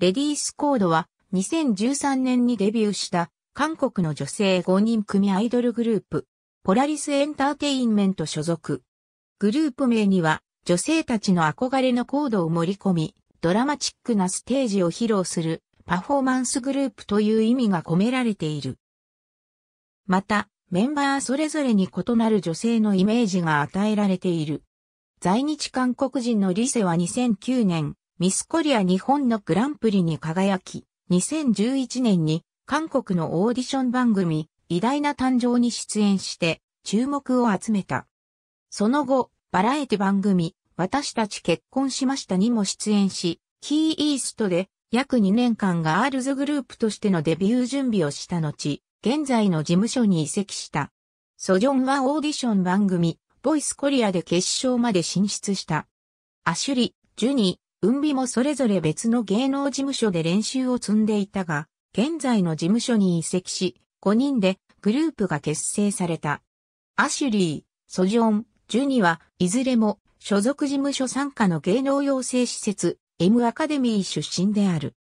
レディースコードは2013年にデビューした韓国の女性5人組アイドルグループ、ポラリスエンターテインメント所属。グループ名には女性たちの憧れのコードを盛り込み、ドラマチックなステージを披露するパフォーマンスグループという意味が込められている。また、メンバーそれぞれに異なる女性のイメージが与えられている。在日韓国人のリセは2009年、ミスコリア日本のグランプリに輝き、2011年に韓国のオーディション番組、偉大な誕生に出演して注目を集めた。その後、バラエティ番組、私たち結婚しましたにも出演し、キーイーストで約2年間ガールズグループとしてのデビュー準備をした後、現在の事務所に移籍した。ソジョンはオーディション番組、ボイスコリアで決勝まで進出した。アシュリ、ジュニ運美もそれぞれ別の芸能事務所で練習を積んでいたが、現在の事務所に移籍し、5人でグループが結成された。アシュリー、ソジョン、ジュニはいずれも所属事務所参加の芸能養成施設 M アカデミー出身である。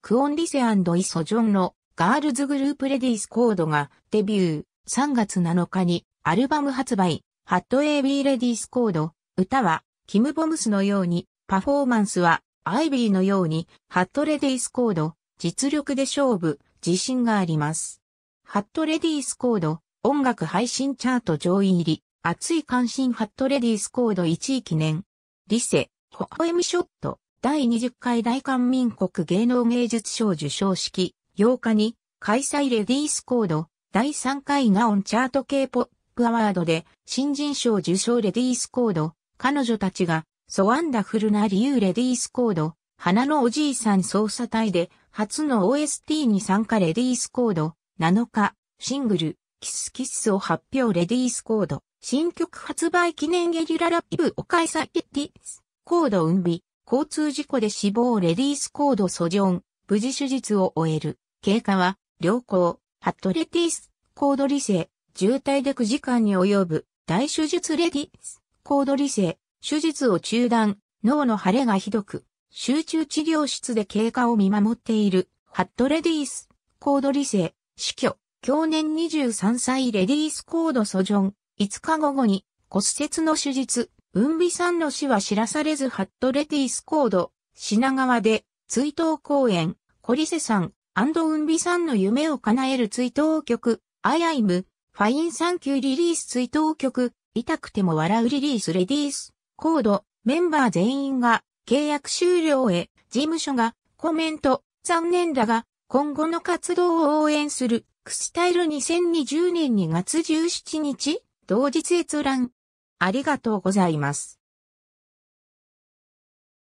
クオンリセイ・ソジョンのガールズグループレディースコードがデビュー3月7日にアルバム発売ハット AB レディースコード、歌は、キム・ボムスのように、パフォーマンスは、アイビーのように、ハットレディースコード、実力で勝負、自信があります。ハットレディースコード、音楽配信チャート上位入り、熱い関心ハットレディースコード1位記念。リセ、ホホエムショット、第20回大韓民国芸能芸術賞受賞式、8日に、開催レディースコード、第3回ナオンチャート K-POP ク・アワードで新人賞受賞レディースコード、彼女たちが、ソワンダフルな理由レディースコード、花のおじいさん捜査隊で、初の OST に参加レディースコード、7日、シングル、キスキスを発表レディースコード、新曲発売記念ゲリララップを開催レディースコード運び、交通事故で死亡レディースコードソジョン、無事手術を終える、経過は、良好、ハットレディースコード理性、渋滞で9時間に及ぶ大手術レディス、コード理性、手術を中断、脳の腫れがひどく、集中治療室で経過を見守っている、ハットレディース、ード理性、死去、去年23歳レディースコードソジョン、5日午後に骨折の手術、文美さんの死は知らされずハットレディースコード、品川で追悼公演、コリセさん、運美さんの夢を叶える追悼曲、アイアイム、ファインサンキューリリース追悼曲、痛くても笑うリリースレディース、コード、メンバー全員が、契約終了へ、事務所が、コメント、残念だが、今後の活動を応援する、クスタイル2020年2月17日、同日閲覧。ありがとうございます。